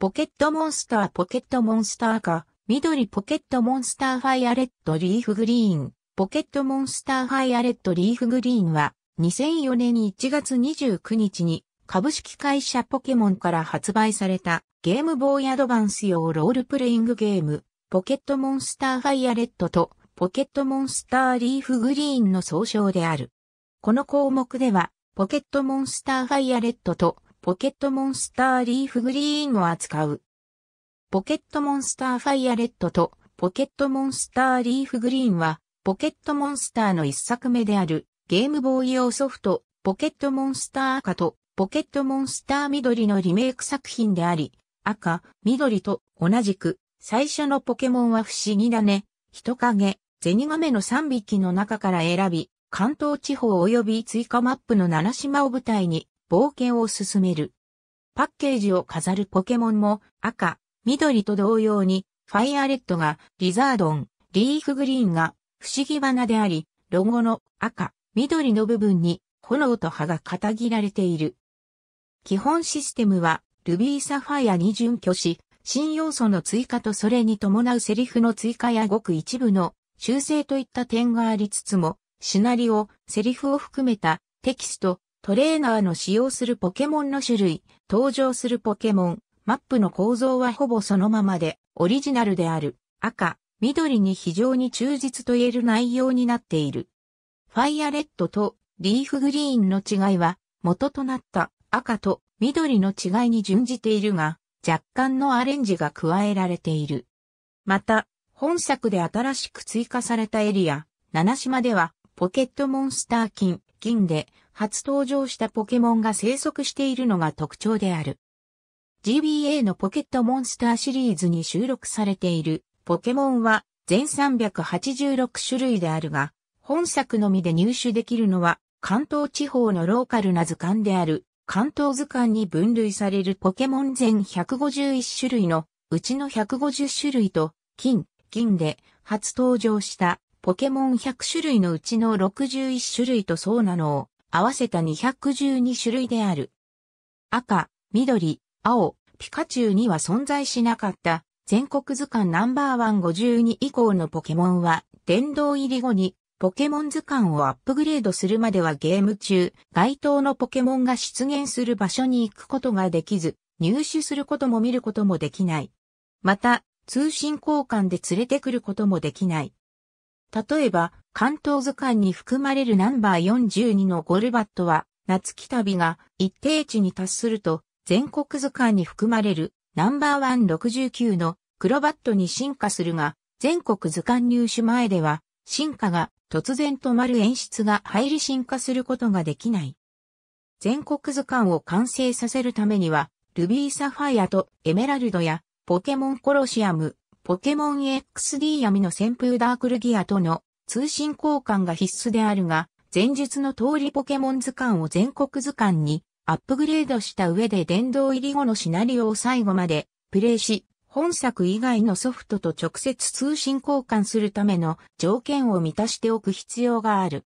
ポケットモンスターポケットモンスターか、緑ポケットモンスターファイアレットリーフグリーン。ポケットモンスターファイアレットリーフグリーンは2004年1月29日に株式会社ポケモンから発売されたゲームボーイアドバンス用ロールプレイングゲームポケットモンスターファイアレットとポケットモンスターリーフグリーンの総称である。この項目ではポケットモンスターファイアレットとポケットモンスターリーフグリーンを扱う。ポケットモンスターファイアレットとポケットモンスターリーフグリーンはポケットモンスターの一作目であるゲームボーイ用ソフトポケットモンスター赤とポケットモンスター緑のリメイク作品であり赤、緑と同じく最初のポケモンは不思議だね、人影、ゼニガメの3匹の中から選び関東地方及び追加マップの七島を舞台に冒険を進める。パッケージを飾るポケモンも赤、緑と同様にファイアレッドがリザードン、リーフグリーンが不思議花であり、ロゴの赤、緑の部分に炎と葉が片切られている。基本システムはルビーサファイアに準拠し、新要素の追加とそれに伴うセリフの追加やごく一部の修正といった点がありつつも、シナリオ、セリフを含めたテキスト、トレーナーの使用するポケモンの種類、登場するポケモン、マップの構造はほぼそのままで、オリジナルである、赤、緑に非常に忠実と言える内容になっている。ファイアレッドとリーフグリーンの違いは、元となった赤と緑の違いに準じているが、若干のアレンジが加えられている。また、本作で新しく追加されたエリア、七島では、ポケットモンスター金、銀で、初登場したポケモンが生息しているのが特徴である。GBA のポケットモンスターシリーズに収録されているポケモンは全386種類であるが、本作のみで入手できるのは関東地方のローカルな図鑑である関東図鑑に分類されるポケモン全151種類のうちの150種類と金、銀で初登場したポケモン100種類のうちの61種類とそうなのを合わせた212種類である。赤、緑、青、ピカチュウには存在しなかった全国図鑑ナンバーワン52以降のポケモンは殿堂入り後にポケモン図鑑をアップグレードするまではゲーム中、該当のポケモンが出現する場所に行くことができず、入手することも見ることもできない。また、通信交換で連れてくることもできない。例えば、関東図鑑に含まれるナンバー42のゴルバットは、夏木旅が一定値に達すると、全国図鑑に含まれるナンバー169のクロバットに進化するが、全国図鑑入手前では、進化が突然止まる演出が入り進化することができない。全国図鑑を完成させるためには、ルビーサファイアとエメラルドやポケモンコロシアム、ポケモン XD 闇の旋風ダークルギアとの通信交換が必須であるが、前述の通りポケモン図鑑を全国図鑑にアップグレードした上で電動入り後のシナリオを最後までプレイし、本作以外のソフトと直接通信交換するための条件を満たしておく必要がある。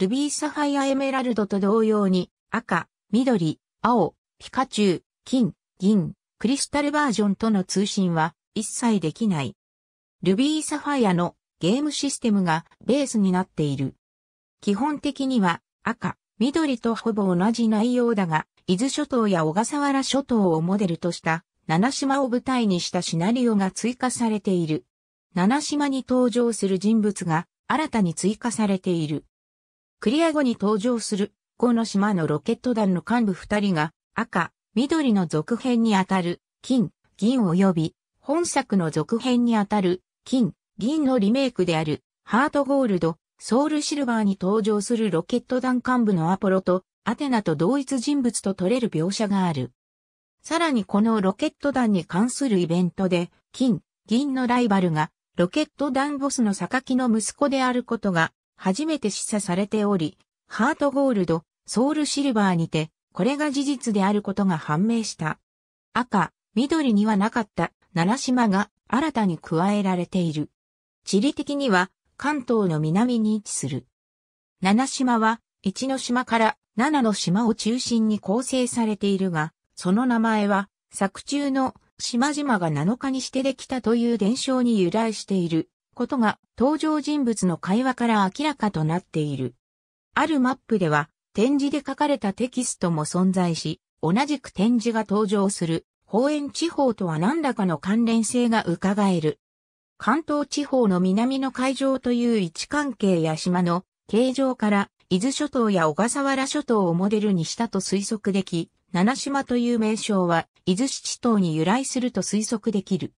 ルビーサファイアエメラルドと同様に赤、緑、青、ピカチュウ、金、銀、クリスタルバージョンとの通信は一切できない。ルビーサファイアのゲームシステムがベースになっている。基本的には赤、緑とほぼ同じ内容だが、伊豆諸島や小笠原諸島をモデルとした七島を舞台にしたシナリオが追加されている。七島に登場する人物が新たに追加されている。クリア後に登場する、この島のロケット団の幹部二人が、赤、緑の続編にあたる、金、銀及び、本作の続編にあたる、金、銀のリメイクである、ハートゴールド、ソウルシルバーに登場するロケット弾幹部のアポロと、アテナと同一人物と取れる描写がある。さらにこのロケット弾に関するイベントで、金、銀のライバルが、ロケット弾ボスの榊の息子であることが、初めて示唆されており、ハートゴールド、ソウルシルバーにて、これが事実であることが判明した。赤、緑にはなかった、七島が新たに加えられている。地理的には関東の南に位置する。七島は、一の島から七の島を中心に構成されているが、その名前は、作中の島々が7日にしてできたという伝承に由来していることが登場人物の会話から明らかとなっている。あるマップでは展示で書かれたテキストも存在し、同じく展示が登場する方園地方とは何らかの関連性が伺える。関東地方の南の海上という位置関係や島の形状から伊豆諸島や小笠原諸島をモデルにしたと推測でき、七島という名称は伊豆七島に由来すると推測できる。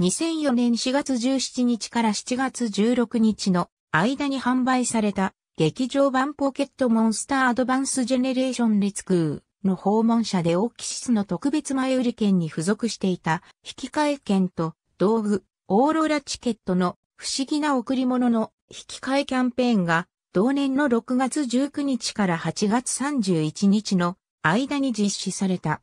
2004年4月17日から7月16日の間に販売された劇場版ポケットモンスターアドバンスジェネレーションツクーの訪問者でオーキシスの特別前売り券に付属していた引換券と道具、オーロラチケットの不思議な贈り物の引き換えキャンペーンが同年の6月19日から8月31日の間に実施された。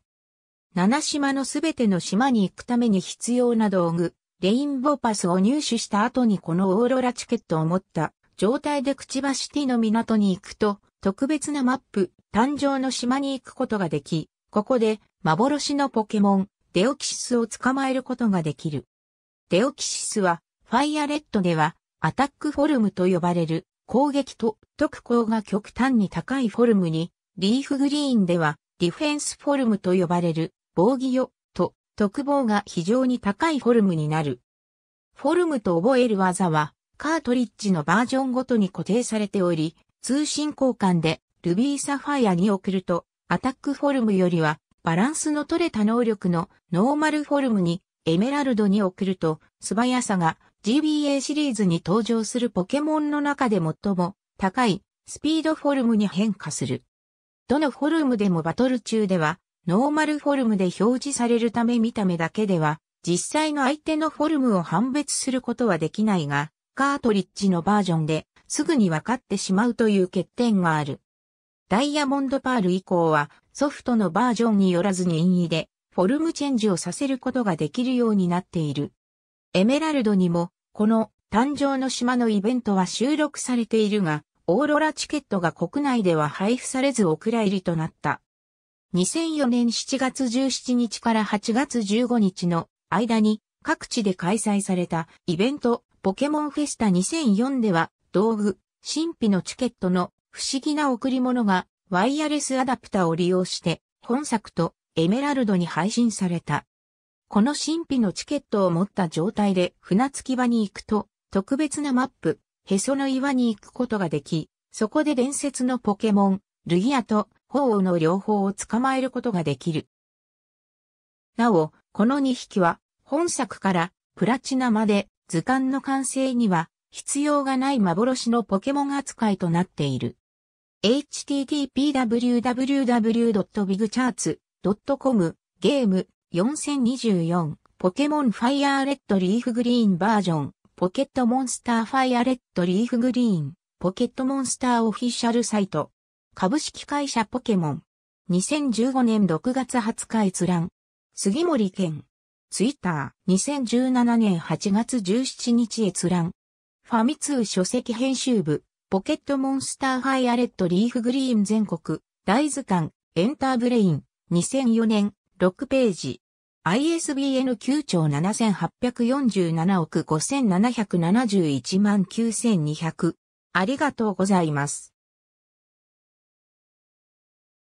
七島のすべての島に行くために必要な道具、レインボーパスを入手した後にこのオーロラチケットを持った状態でクチバシティの港に行くと特別なマップ、誕生の島に行くことができ、ここで幻のポケモン、デオキシスを捕まえることができる。デオキシスは、ファイアレッドでは、アタックフォルムと呼ばれる、攻撃と特攻が極端に高いフォルムに、リーフグリーンでは、ディフェンスフォルムと呼ばれる、防御よ、と、特防が非常に高いフォルムになる。フォルムと覚える技は、カートリッジのバージョンごとに固定されており、通信交換で、ルビーサファイアに送ると、アタックフォルムよりは、バランスの取れた能力のノーマルフォルムにエメラルドに送ると、素早さが GBA シリーズに登場するポケモンの中で最も高いスピードフォルムに変化する。どのフォルムでもバトル中では、ノーマルフォルムで表示されるため見た目だけでは、実際の相手のフォルムを判別することはできないが、カートリッジのバージョンで、すぐに分かってしまうという欠点がある。ダイヤモンドパール以降は、ソフトのバージョンによらず任意で、フォルムチェンジをさせることができるようになっている。エメラルドにも、この誕生の島のイベントは収録されているが、オーロラチケットが国内では配布されずお蔵入りとなった。2004年7月17日から8月15日の間に各地で開催されたイベントポケモンフェスタ2004では道具、神秘のチケットの不思議な贈り物がワイヤレスアダプタを利用して本作とエメラルドに配信された。この神秘のチケットを持った状態で船着き場に行くと、特別なマップ、へその岩に行くことができ、そこで伝説のポケモン、ルギアと鳳凰の両方を捕まえることができる。なお、この2匹は、本作からプラチナまで図鑑の完成には必要がない幻のポケモン扱いとなっている。http://www.bigcharts ドットコム、ゲーム、4024、ポケモンファイアーレッドリーフグリーンバージョン、ポケットモンスターファイアレッドリーフグリーン、ポケットモンスターオフィシャルサイト、株式会社ポケモン、2015年6月20日閲覧、杉森健、ツイッター、2017年8月17日閲覧、ファミ通書籍編集部、ポケットモンスターファイアレッドリーフグリーン全国、大図鑑、エンターブレイン、2004年、6ページ。ISBN 9兆7847億5771万9200。ありがとうございます。